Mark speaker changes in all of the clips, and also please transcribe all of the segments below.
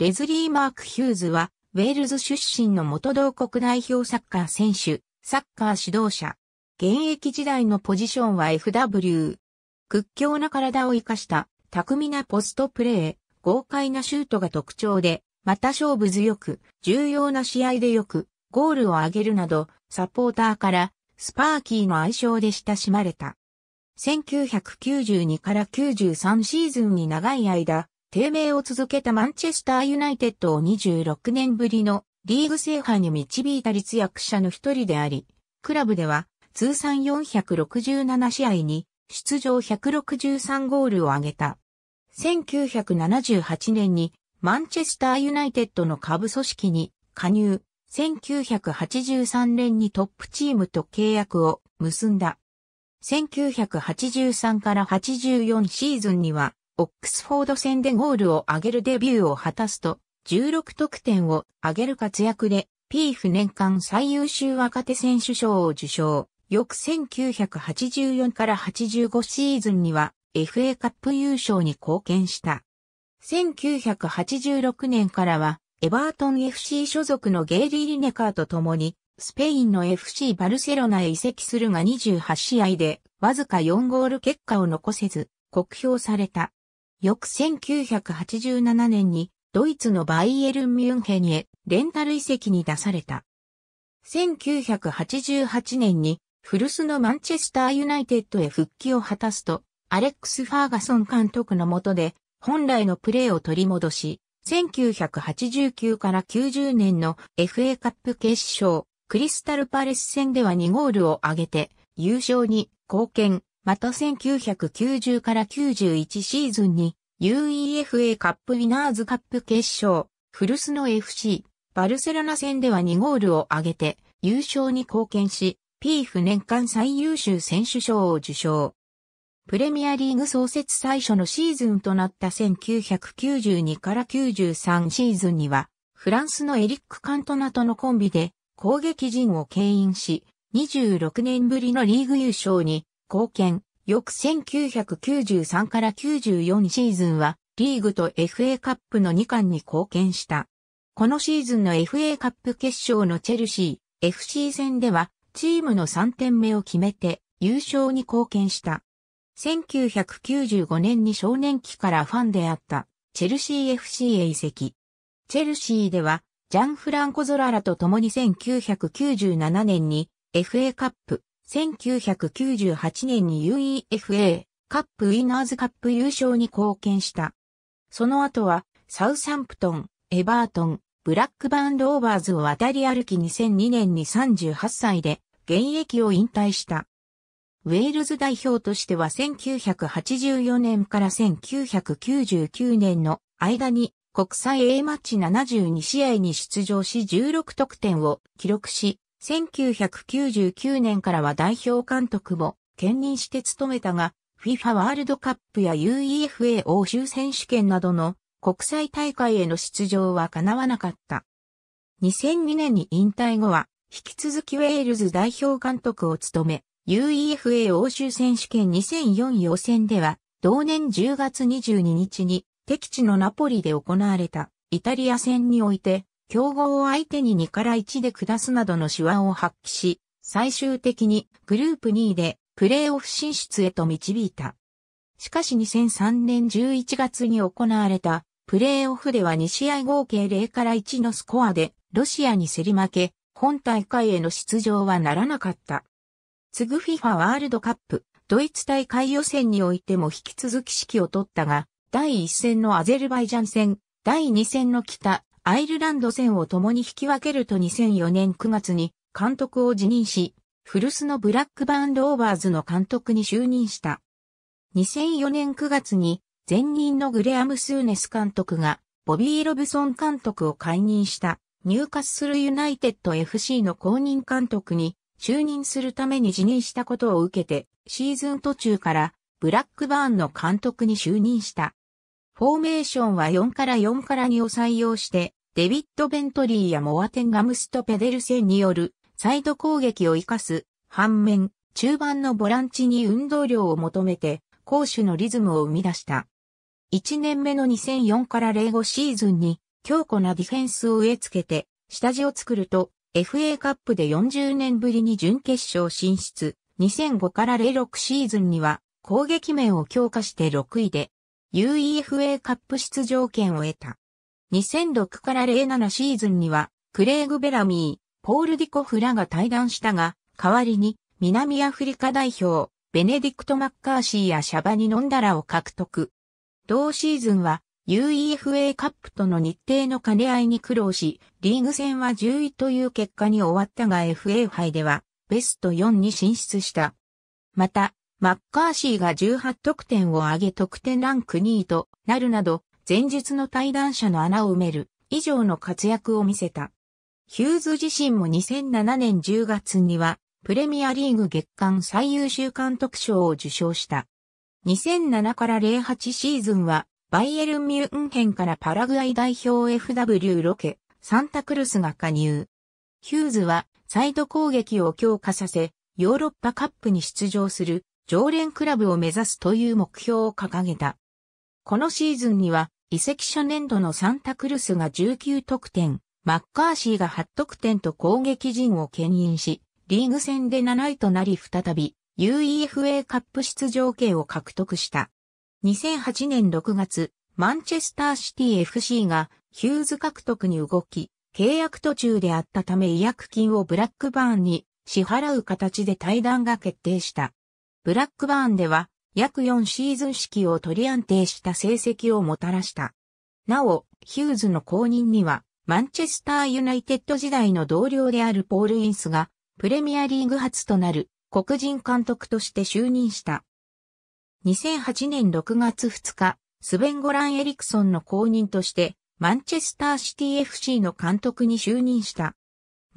Speaker 1: レズリー・マーク・ヒューズは、ウェールズ出身の元同国代表サッカー選手、サッカー指導者。現役時代のポジションは FW。屈強な体を生かした巧みなポストプレー、豪快なシュートが特徴で、また勝負強く、重要な試合でよく、ゴールを挙げるなど、サポーターからスパーキーの愛称で親しまれた。1992から93シーズンに長い間、低迷を続けたマンチェスターユナイテッドを26年ぶりのリーグ制覇に導いた立役者の一人であり、クラブでは通算467試合に出場163ゴールを挙げた。1978年にマンチェスターユナイテッドの下部組織に加入、1983年にトップチームと契約を結んだ。1983から84シーズンにはオックスフォード戦でゴールを挙げるデビューを果たすと、16得点を挙げる活躍で、ピーフ年間最優秀若手選手賞を受賞。翌1984から85シーズンには FA カップ優勝に貢献した。1986年からはエバートン FC 所属のゲイリー・リネカーと共にスペインの FC バルセロナへ移籍するが28試合でわずか4ゴール結果を残せず酷評された。翌1987年にドイツのバイエルン・ミュンヘンへレンタル遺跡に出された。1988年に古巣のマンチェスターユナイテッドへ復帰を果たすと、アレックス・ファーガソン監督の下で本来のプレーを取り戻し、1989から90年の FA カップ決勝、クリスタルパレス戦では2ゴールを挙げて優勝に貢献、また1990から91シーズンに UEFA カップウィナーズカップ決勝、古巣の FC、バルセロナ戦では2ゴールを挙げて優勝に貢献し、ピーフ年間最優秀選手賞を受賞。プレミアリーグ創設最初のシーズンとなった1992から93シーズンには、フランスのエリック・カントナとのコンビで攻撃陣を牽引し、26年ぶりのリーグ優勝に貢献。翌1993から94シーズンはリーグと FA カップの2冠に貢献した。このシーズンの FA カップ決勝のチェルシー FC 戦ではチームの3点目を決めて優勝に貢献した。1995年に少年期からファンであったチェルシー FC へ移籍。チェルシーではジャン・フランコ・ゾララと共に1997年に FA カップ1998年に UEFA カップウィナーズカップ優勝に貢献した。その後は、サウサンプトン、エバートン、ブラックバーンドオーバーズを渡り歩き2002年に38歳で現役を引退した。ウェールズ代表としては1984年から1999年の間に国際 A マッチ72試合に出場し16得点を記録し、1999年からは代表監督も兼任して務めたが、FIFA ワールドカップや UEFA 欧州選手権などの国際大会への出場は叶わなかった。2002年に引退後は、引き続きウェールズ代表監督を務め、UEFA 欧州選手権2004予選では、同年10月22日に敵地のナポリで行われたイタリア戦において強豪を相手に2から1で下すなどの手腕を発揮し、最終的にグループ2位でプレーオフ進出へと導いた。しかし2003年11月に行われたプレーオフでは2試合合計0から1のスコアでロシアに競り負け、本大会への出場はならなかった。次ぐ FIFA ワールドカップ、ドイツ大会予選においても引き続き指揮を取ったが、第1戦のアゼルバイジャン戦、第2戦の北アイルランド戦を共に引き分けると2004年9月に監督を辞任し、古巣のブラックバーンローバーズの監督に就任した。2004年9月に前任のグレアム・スーネス監督がボビー・ロブソン監督を解任したニューカッスル・ユナイテッド FC の公認監督に就任するために辞任したことを受けてシーズン途中からブラックバーンの監督に就任した。フォーメーションは4から4から2を採用して、デビッド・ベントリーやモアテン・ガムスト・ペデルセンによるサイド攻撃を活かす。反面、中盤のボランチに運動量を求めて、攻守のリズムを生み出した。1年目の2004から05シーズンに強固なディフェンスを植え付けて、下地を作ると FA カップで40年ぶりに準決勝進出。2005から06シーズンには攻撃面を強化して6位で UEFA カップ出場権を得た。2006から07シーズンには、クレイグ・ベラミー、ポール・ディコフらが対談したが、代わりに、南アフリカ代表、ベネディクト・マッカーシーやシャバニ・ノンダラを獲得。同シーズンは、UEFA カップとの日程の兼ね合いに苦労し、リーグ戦は10位という結果に終わったが FA 杯では、ベスト4に進出した。また、マッカーシーが18得点を挙げ得点ランク2位となるなど、前述の対談者の穴を埋める以上の活躍を見せた。ヒューズ自身も2007年10月には、プレミアリーグ月間最優秀監督賞を受賞した。2007から08シーズンは、バイエルン・ミュンヘンからパラグアイ代表 FW ロケ、サンタクルスが加入。ヒューズは、サイド攻撃を強化させ、ヨーロッパカップに出場する常連クラブを目指すという目標を掲げた。このシーズンには、移籍初年度のサンタクルスが19得点、マッカーシーが8得点と攻撃陣を牽引し、リーグ戦で7位となり再び、UEFA カップ出場権を獲得した。2008年6月、マンチェスターシティ FC がヒューズ獲得に動き、契約途中であったため違約金をブラックバーンに支払う形で対談が決定した。ブラックバーンでは約4シーズン式を取り安定した成績をもたらした。なお、ヒューズの後任には、マンチェスターユナイテッド時代の同僚であるポール・インスが、プレミアリーグ初となる黒人監督として就任した。2008年6月2日、スベン・ゴラン・エリクソンの後任として、マンチェスターシティ FC の監督に就任した。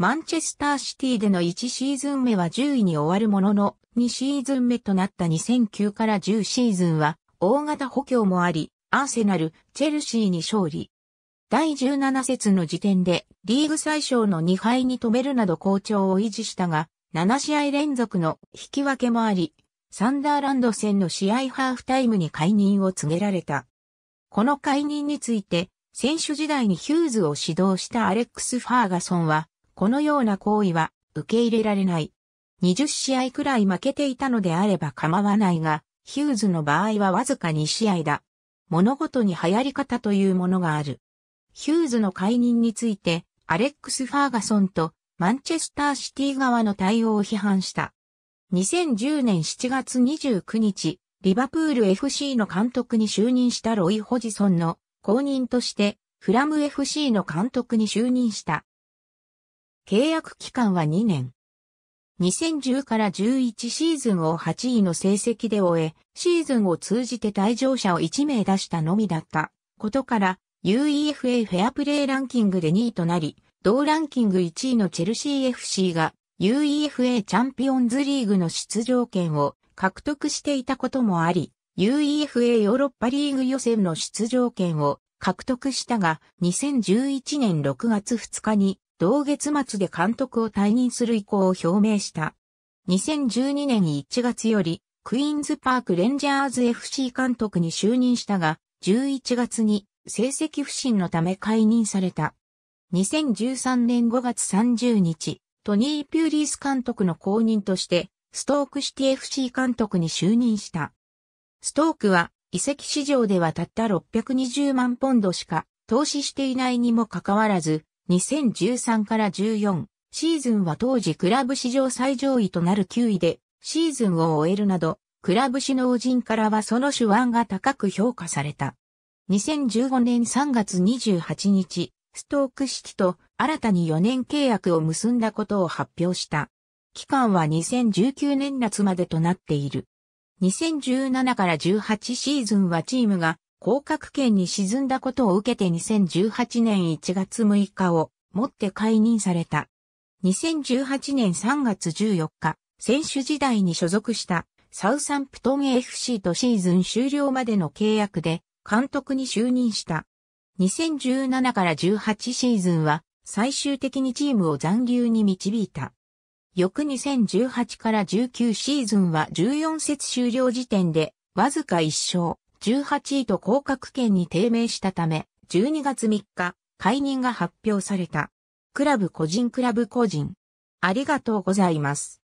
Speaker 1: マンチェスターシティでの1シーズン目は10位に終わるものの、2シーズン目となった2009から10シーズンは、大型補強もあり、アーセナル、チェルシーに勝利。第17節の時点で、リーグ最小の2敗に止めるなど好調を維持したが、7試合連続の引き分けもあり、サンダーランド戦の試合ハーフタイムに解任を告げられた。この解任について、選手時代にヒューズを指導したアレックス・ファーガソンは、このような行為は受け入れられない。20試合くらい負けていたのであれば構わないが、ヒューズの場合はわずか2試合だ。物事に流行り方というものがある。ヒューズの解任について、アレックス・ファーガソンとマンチェスターシティ側の対応を批判した。2010年7月29日、リバプール FC の監督に就任したロイ・ホジソンの後任として、フラム FC の監督に就任した。契約期間は2年。2010から11シーズンを8位の成績で終え、シーズンを通じて退場者を1名出したのみだったことから、UEFA フェアプレーランキングで2位となり、同ランキング1位のチェルシー FC が UEFA チャンピオンズリーグの出場権を獲得していたこともあり、UEFA ヨーロッパリーグ予選の出場権を獲得したが、2011年6月2日に同月末で監督を退任する意向を表明した。2012年1月より、クイーンズパークレンジャーズ FC 監督に就任したが、11月に成績不振のため解任された。2013年5月30日、トニー・ピューリース監督の後任として、ストークシティ FC 監督に就任した。ストークは、遺跡市場ではたった620万ポンドしか投資していないにもかかわらず、2013から14シーズンは当時クラブ史上最上位となる9位でシーズンを終えるなど、クラブ史の王人からはその手腕が高く評価された。2015年3月28日、ストーク式と新たに4年契約を結んだことを発表した。期間は2019年夏までとなっている。2017から18シーズンはチームが降格圏に沈んだことを受けて2018年1月6日をもって解任された。2018年3月14日、選手時代に所属したサウサンプトン FC とシーズン終了までの契約で監督に就任した。2017から18シーズンは最終的にチームを残留に導いた。翌2018から19シーズンは14節終了時点でわずか1勝。18位と降格圏に低迷したため、12月3日、解任が発表された。クラブ個人クラブ個人。ありがとうございます。